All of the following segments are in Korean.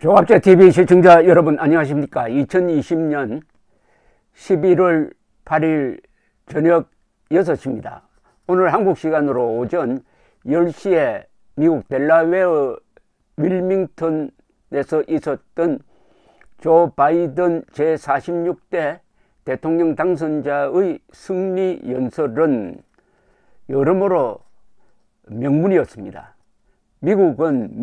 조합제 TV 시청자 여러분 안녕하십니까 2020년 11월 8일 저녁 6시입니다 오늘 한국 시간으로 오전 10시에 미국 델라웨어 밀밍턴에서 있었던 조 바이든 제46대 대통령 당선자의 승리 연설은 여러모로 명문이었습니다 미국은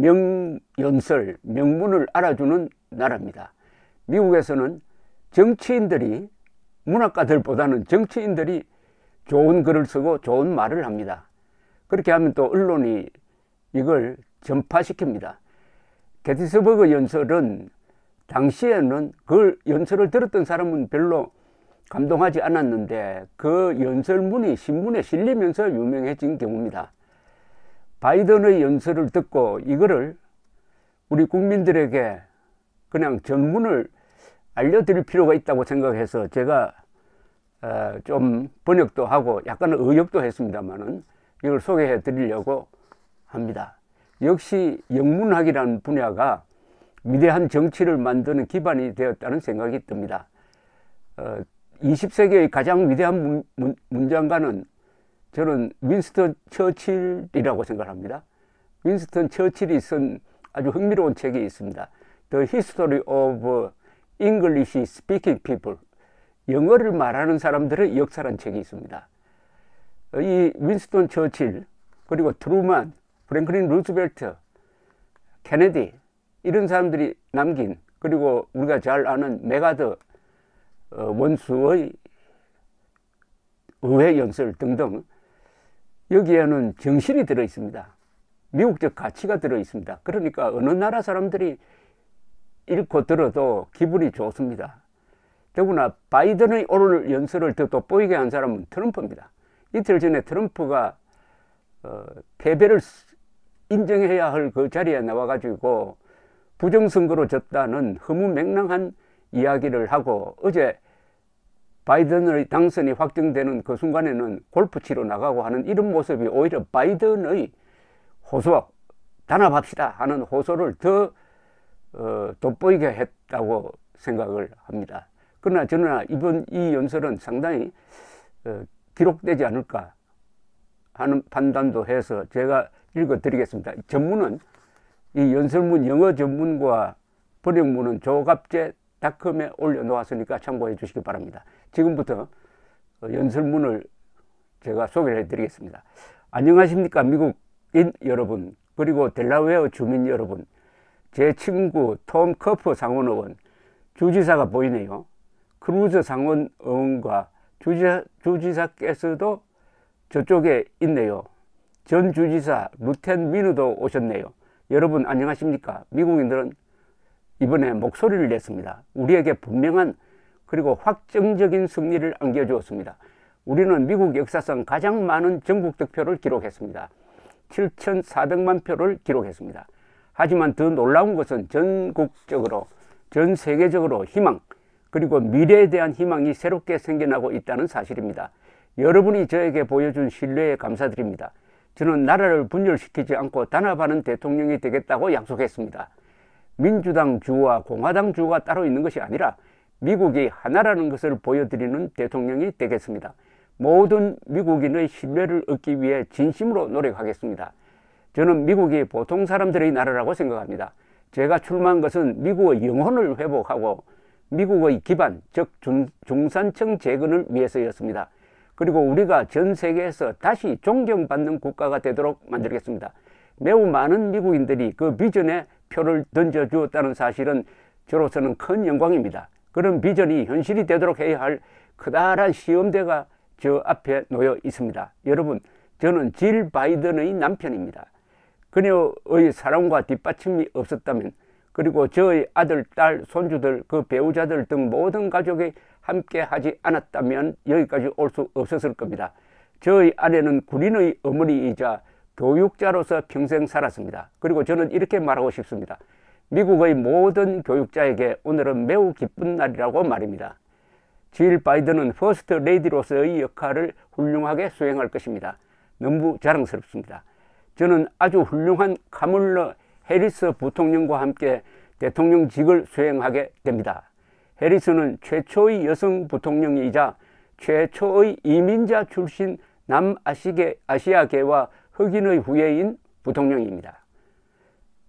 명연설, 명문을 알아주는 나라입니다. 미국에서는 정치인들이 문학가들보다는 정치인들이 좋은 글을 쓰고 좋은 말을 합니다. 그렇게 하면 또 언론이 이걸 전파시킵니다. 게티스버그 연설은 당시에는 그 연설을 들었던 사람은 별로 감동하지 않았는데 그 연설문이 신문에 실리면서 유명해진 경우입니다. 바이든의 연설을 듣고 이거를 우리 국민들에게 그냥 전문을 알려드릴 필요가 있다고 생각해서 제가 어, 좀 번역도 하고 약간 의역도 했습니다만은 이걸 소개해 드리려고 합니다. 역시 영문학이라는 분야가 위대한 정치를 만드는 기반이 되었다는 생각이 듭니다. 20세기의 어, 가장 위대한 문, 문장가는 저는 윈스턴 처칠이라고 생각합니다. 윈스턴 처칠이 쓴 아주 흥미로운 책이 있습니다. The History of English Speaking People. 영어를 말하는 사람들의 역사란 책이 있습니다. 이 윈스턴 처칠, 그리고 트루만, 프랭클린 루스벨트, 케네디, 이런 사람들이 남긴, 그리고 우리가 잘 아는 메가드 어, 원수의 의회 연설 등등 여기에는 정신이 들어 있습니다. 미국적 가치가 들어 있습니다. 그러니까 어느 나라 사람들이 읽고 들어도 기분이 좋습니다. 더구나 바이든의 오늘 연설을 더 돋보이게 한 사람은 트럼프입니다. 이틀 전에 트럼프가 어, 패배를 인정해야 할 그 자리에 나와가지고 부정선거로 졌다는 허무맹랑한 이야기를 하고 어제 바이든의 당선이 확정되는 그 순간에는 골프 치러 나가고 하는 이런 모습이 오히려 바이든의 호소, 단합합시다 하는 호소를 더 어, 돋보이게 했다고 생각을 합니다. 그러나 저는 이번 이 연설은 상당히 어, 기록되지 않을까 하는 판단도 해서 제가 읽어드리겠습니다. 전문은 이 연설문 영어 전문과 번역문은 조갑제 닷컴에 올려놓았으니까 참고해 주시기 바랍니다. 지금부터 어, 연설문을 제가 소개를 해드리겠습니다. 안녕하십니까 미국인 여러분 그리고 델라웨어 주민 여러분 제 친구 톰 커프 상원의원 주지사가 보이네요. 크루즈 상원의원과 주지사, 주지사께서도 저쪽에 있네요. 전 주지사 루텐 민우도 오셨네요. 여러분 안녕하십니까 미국인들은 이번에 목소리를 냈습니다. 우리에게 분명한 그리고 확정적인 승리를 안겨주었습니다. 우리는 미국 역사상 가장 많은 전국 득표를 기록했습니다. 7,400만 표를 기록했습니다. 하지만 더 놀라운 것은 전국적으로 전 세계적으로 희망 그리고 미래에 대한 희망이 새롭게 생겨나고 있다는 사실입니다. 여러분이 저에게 보여준 신뢰에 감사드립니다. 저는 나라를 분열시키지 않고 단합하는 대통령이 되겠다고 약속했습니다. 민주당 주와 공화당 주가 따로 있는 것이 아니라 미국이 하나라는 것을 보여드리는 대통령이 되겠습니다. 모든 미국인의 신뢰를 얻기 위해 진심으로 노력하겠습니다. 저는 미국이 보통 사람들의 나라라고 생각합니다. 제가 출마한 것은 미국의 영혼을 회복하고 미국의 기반, 즉 중산층 재건을 위해서였습니다. 그리고 우리가 전 세계에서 다시 존경받는 국가가 되도록 만들겠습니다. 매우 많은 미국인들이 그 비전에 표를 던져 주었다는 사실은 저로서는 큰 영광입니다. 그런 비전이 현실이 되도록 해야 할 커다란 시험대가 저 앞에 놓여 있습니다. 여러분, 저는 질 바이든의 남편입니다. 그녀의 사랑과 뒷받침이 없었다면 그리고 저의 아들, 딸, 손주들, 그 배우자들 등 모든 가족이 함께 하지 않았다면 여기까지 올 수 없었을 겁니다. 저의 아내는 군인의 어머니이자 교육자로서 평생 살았습니다. 그리고 저는 이렇게 말하고 싶습니다. 미국의 모든 교육자에게 오늘은 매우 기쁜 날이라고 말입니다. 질 바이든은 퍼스트 레이디로서의 역할을 훌륭하게 수행할 것입니다. 너무 자랑스럽습니다. 저는 아주 훌륭한 카물러 해리스 부통령과 함께 대통령직을 수행하게 됩니다. 해리스는 최초의 여성 부통령이자 최초의 이민자 출신 남아시아계와 흑인의 후예인 부통령입니다.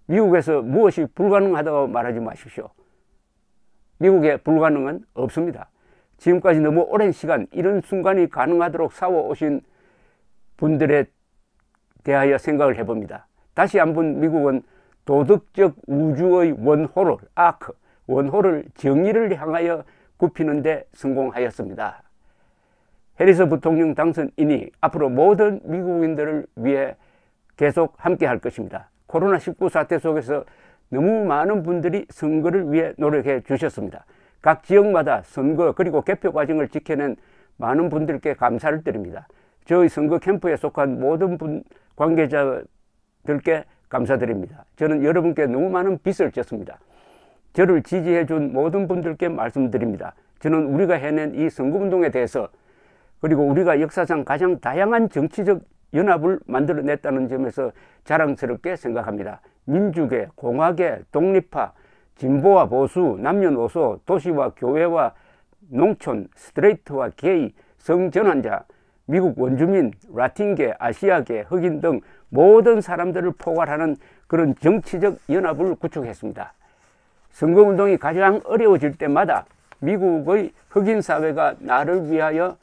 미국에서 무엇이 불가능하다고 말하지 마십시오. 미국의 불가능은 없습니다. 지금까지 너무 오랜 시간 이런 순간이 가능하도록 싸워오신 분들에 대하여 생각을 해봅니다. 다시 한번 미국은 도덕적 우주의 원호를, 아크, 원호를 정의를 향하여 굽히는 데 성공하였습니다. 해리스 부통령 당선인이 앞으로 모든 미국인들을 위해 계속 함께 할 것입니다. 코로나19 사태 속에서 너무 많은 분들이 선거를 위해 노력해 주셨습니다. 각 지역마다 선거 그리고 개표 과정을 지켜낸 많은 분들께 감사를 드립니다. 저희 선거 캠프에 속한 모든 분 관계자들께 감사드립니다. 저는 여러분께 너무 많은 빚을 졌습니다. 저를 지지해 준 모든 분들께 말씀드립니다. 저는 우리가 해낸 이 선거운동에 대해서 그리고 우리가 역사상 가장 다양한 정치적 연합을 만들어냈다는 점에서 자랑스럽게 생각합니다. 민주계, 공화계, 독립파, 진보와 보수, 남녀노소, 도시와 교회와 농촌, 스트레이트와 게이, 성전환자, 미국 원주민, 라틴계, 아시아계, 흑인 등 모든 사람들을 포괄하는 그런 정치적 연합을 구축했습니다. 선거운동이 가장 어려워질 때마다 미국의 흑인 사회가 나를 위하여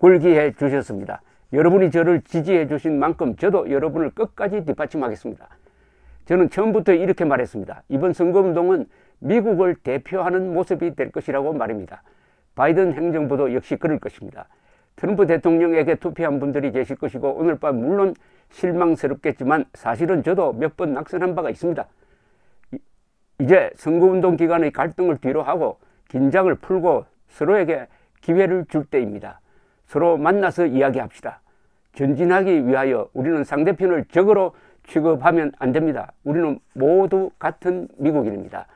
골기해 주셨습니다. 여러분이 저를 지지해 주신 만큼 저도 여러분을 끝까지 뒷받침하겠습니다. 저는 처음부터 이렇게 말했습니다. 이번 선거운동은 미국을 대표하는 모습이 될 것이라고 말입니다. 바이든 행정부도 역시 그럴 것입니다. 트럼프 대통령에게 투표한 분들이 계실 것이고 오늘 밤 물론 실망스럽겠지만 사실은 저도 몇 번 낙선한 바가 있습니다. 이제 선거운동 기간의 갈등을 뒤로하고 긴장을 풀고 서로에게 기회를 줄 때입니다. 서로 만나서 이야기합시다. 전진하기 위하여 우리는 상대편을 적으로 취급하면 안 됩니다. 우리는 모두 같은 미국인입니다.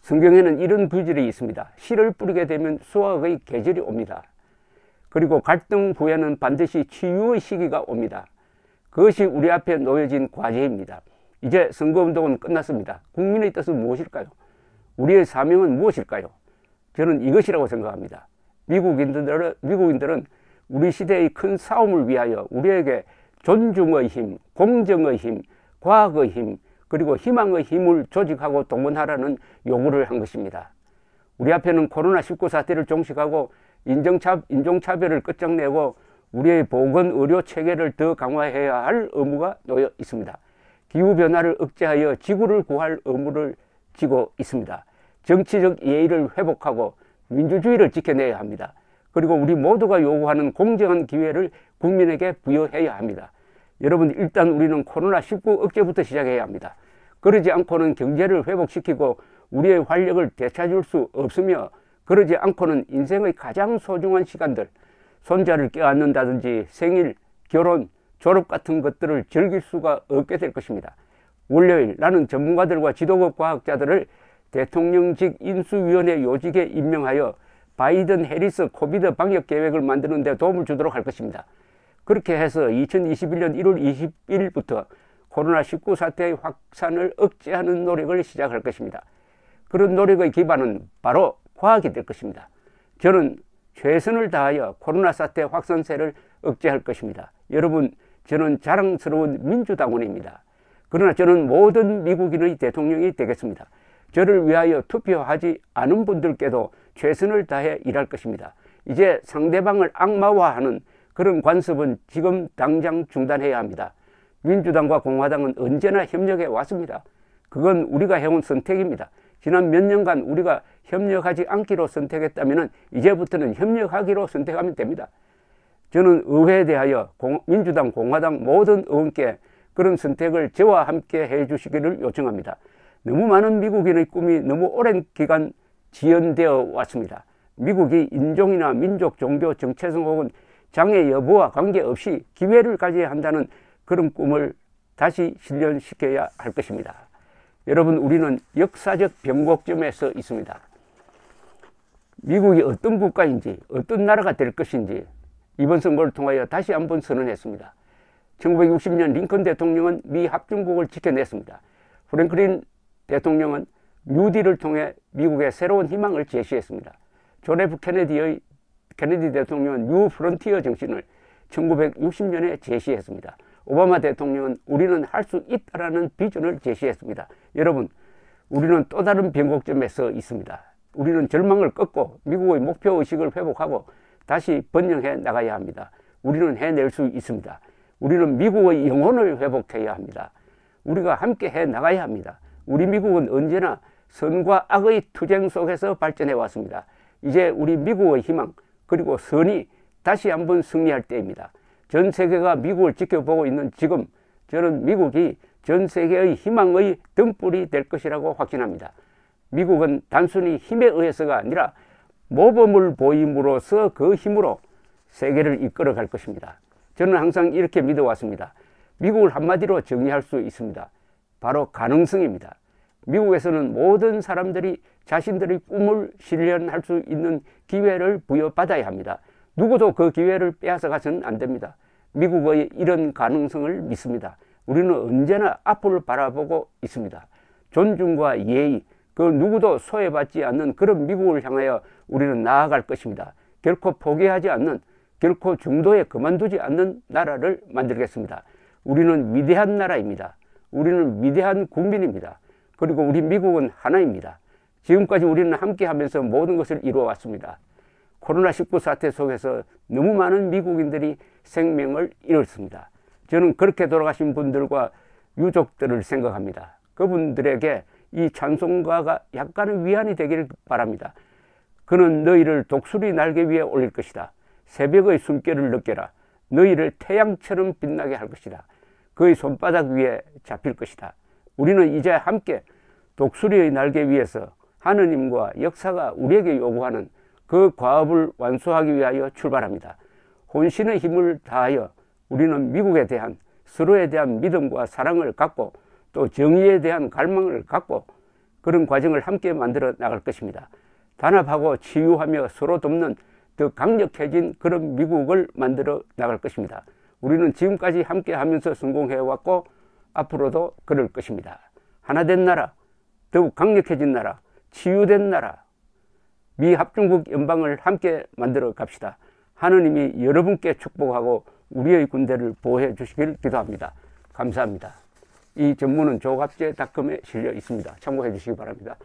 성경에는 이런 구절이 있습니다. 씨를 뿌리게 되면 수확의 계절이 옵니다. 그리고 갈등 후에는 반드시 치유의 시기가 옵니다. 그것이 우리 앞에 놓여진 과제입니다. 이제 선거운동은 끝났습니다. 국민의 뜻은 무엇일까요? 우리의 사명은 무엇일까요? 저는 이것이라고 생각합니다. 미국인들은, 미국인들은 우리 시대의 큰 싸움을 위하여 우리에게 존중의 힘, 공정의 힘, 과학의 힘, 그리고 희망의 힘을 조직하고 동원하라는 요구를 한 것입니다. 우리 앞에는 코로나19 사태를 종식하고 인정차, 인종차별을 끝장내고 우리의 보건의료 체계를 더 강화해야 할 의무가 놓여 있습니다. 기후변화를 억제하여 지구를 구할 의무를 지고 있습니다. 정치적 예의를 회복하고 민주주의를 지켜내야 합니다. 그리고 우리 모두가 요구하는 공정한 기회를 국민에게 부여해야 합니다. 여러분 일단 우리는 코로나19 억제부터 시작해야 합니다. 그러지 않고는 경제를 회복시키고 우리의 활력을 되찾을 수 없으며 그러지 않고는 인생의 가장 소중한 시간들 손자를 껴안는다든지 생일, 결혼, 졸업 같은 것들을 즐길 수가 없게 될 것입니다. 월요일 나는 전문가들과 지도급 과학자들을 대통령직 인수위원회 요직에 임명하여 바이든 해리스 코비드 방역 계획을 만드는 데 도움을 주도록 할 것입니다. 그렇게 해서 2021년 1월 21일부터 코로나19 사태의 확산을 억제하는 노력을 시작할 것입니다. 그런 노력의 기반은 바로 과학이 될 것입니다. 저는 최선을 다하여 코로나 사태 확산세를 억제할 것입니다. 여러분, 저는 자랑스러운 민주당원입니다. 그러나 저는 모든 미국인의 대통령이 되겠습니다. 저를 위하여 투표하지 않은 분들께도 최선을 다해 일할 것입니다. 이제 상대방을 악마화하는 그런 관습은 지금 당장 중단해야 합니다. 민주당과 공화당은 언제나 협력해 왔습니다. 그건 우리가 해온 선택입니다. 지난 몇 년간 우리가 협력하지 않기로 선택했다면 이제부터는 협력하기로 선택하면 됩니다. 저는 의회에 대하여 공, 민주당, 공화당 모든 의원께 그런 선택을 저와 함께 해주시기를 요청합니다. 너무 많은 미국인의 꿈이 너무 오랜 기간 지연되어 왔습니다. 미국이 인종이나 민족, 종교, 정체성 혹은 장애 여부와 관계없이 기회를 가져야 한다는 그런 꿈을 다시 실현시켜야 할 것입니다. 여러분 우리는 역사적 변곡점에서 있습니다. 미국이 어떤 국가인지 어떤 나라가 될 것인지 이번 선거를 통하여 다시 한번 선언했습니다. 1960년 링컨 대통령은 미 합중국을 지켜냈습니다. 프랭클린 대통령은 뉴딜을 통해 미국의 새로운 희망을 제시했습니다. 존 F 케네디의 케네디 대통령은 뉴 프론티어 정신을 1960년에 제시했습니다. 오바마 대통령은 우리는 할 수 있다라는 비전을 제시했습니다. 여러분, 우리는 또 다른 변곡점에 서 있습니다. 우리는 절망을 꺾고 미국의 목표의식을 회복하고 다시 번영해 나가야 합니다. 우리는 해낼 수 있습니다. 우리는 미국의 영혼을 회복해야 합니다. 우리가 함께 해 나가야 합니다. 우리 미국은 언제나 선과 악의 투쟁 속에서 발전해 왔습니다. 이제 우리 미국의 희망 그리고 선이 다시 한번 승리할 때입니다. 전 세계가 미국을 지켜보고 있는 지금 저는 미국이 전 세계의 희망의 등불이 될 것이라고 확신합니다. 미국은 단순히 힘에 의해서가 아니라 모범을 보임으로써 그 힘으로 세계를 이끌어 갈 것입니다. 저는 항상 이렇게 믿어왔습니다. 미국을 한마디로 정리할 수 있습니다. 바로 가능성입니다. 미국에서는 모든 사람들이 자신들의 꿈을 실현할 수 있는 기회를 부여받아야 합니다. 누구도 그 기회를 빼앗아 가서는 안 됩니다. 미국의 이런 가능성을 믿습니다. 우리는 언제나 앞을 바라보고 있습니다. 존중과 예의, 그 누구도 소외받지 않는 그런 미국을 향하여 우리는 나아갈 것입니다. 결코 포기하지 않는, 결코 중도에 그만두지 않는 나라를 만들겠습니다. 우리는 위대한 나라입니다. 우리는 위대한 국민입니다. 그리고 우리 미국은 하나입니다. 지금까지 우리는 함께 하면서 모든 것을 이루어왔습니다. 코로나19 사태 속에서 너무 많은 미국인들이 생명을 잃었습니다. 저는 그렇게 돌아가신 분들과 유족들을 생각합니다. 그분들에게 이 찬송가가 약간의 위안이 되기를 바랍니다. 그는 너희를 독수리 날개 위에 올릴 것이다. 새벽의 숨결을 느껴라. 너희를 태양처럼 빛나게 할 것이다. 그의 손바닥 위에 잡힐 것이다. 우리는 이제 함께 독수리의 날개 위에서 하느님과 역사가 우리에게 요구하는 그 과업을 완수하기 위하여 출발합니다. 혼신의 힘을 다하여 우리는 미국에 대한 서로에 대한 믿음과 사랑을 갖고 또 정의에 대한 갈망을 갖고 그런 과정을 함께 만들어 나갈 것입니다. 단합하고 치유하며 서로 돕는 더 강력해진 그런 미국을 만들어 나갈 것입니다. 우리는 지금까지 함께 하면서 성공해왔고 앞으로도 그럴 것입니다. 하나된 나라, 더욱 강력해진 나라, 치유된 나라, 미합중국 연방을 함께 만들어 갑시다. 하느님이 여러분께 축복하고 우리의 군대를 보호해 주시길 기도합니다. 감사합니다. 이 전문은 조갑제닷컴에 실려 있습니다. 참고해 주시기 바랍니다.